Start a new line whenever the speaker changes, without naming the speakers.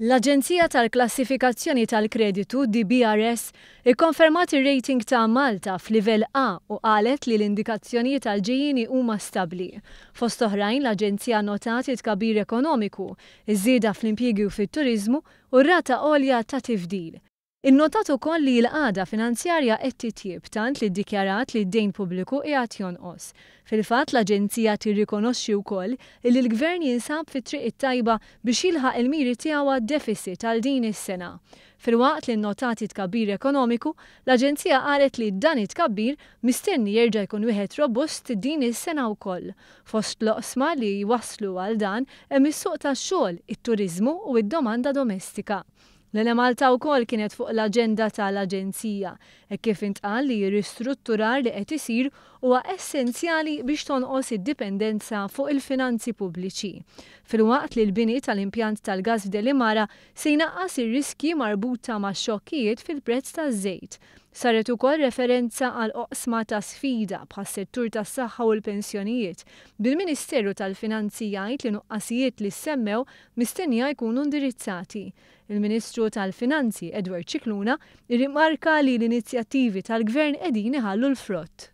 L-Aġenzija tal-Klassifikazzjoni tal-Kreditu DBRS ikkonfermat ir-rating ta' Malta f'livell A u qalet li l-indikazzjonijiet tal-ġejjini huma stabbli. Fost oħrajn l-Aġenzija notati tkabir ekonomiku, iż-żieda fl-impjiegi u fit-turiżmu u r-rata għolja ta' tifdil. Innotat ukoll li l-għada finanzjarja qed titjib tant li ddikjarat li d-dejn pubbliku qiegħed jonqos. Fil-fatt l-Aġenzija tirrikonoxxi wkoll li l-Gvern jinsab fit-triq it-tajba biex jilħaq il-miri tiegħu deficit għal din is-sena. Fil-waqt li nnotati tkabbir ekonomiku, l-Aġenzija qalet li dan it kabbir mistenni jerġa' jkun wieħed robust din is-sena wkoll. Fost l-osma li jwaslu għal dan hemm is-suq tax-xogħol, it-turiżmu u id-domanda domestika. L-ele Malta u kol kienet fuq l-agenda tal-Aġenzija, e kif intqal li ristrutturar li qed isir huwa essenzjali biex tonqos id-dipendenza fuq il-finanzi pubbliċi. Fil-waqt li l-bini tal-impjant tal-gas f'Delimara se jnaqqas ir-riski marbuta ma' xokkijiet fil-prezz taż-żejt. Saret ukoll referenza għal oqsma ta' sfida bħas settur tas saħħa u l-pensjonijiet. Bil-Ministeru tal-Finanzi jgħid li nuqqasijiet li semmew mistennija jkunu indirizzati. Il-Ministru tal-Finanzi Edward Ċikluna rimarka li l-inizjattivi tal-Gvern edin iħallu l-frott.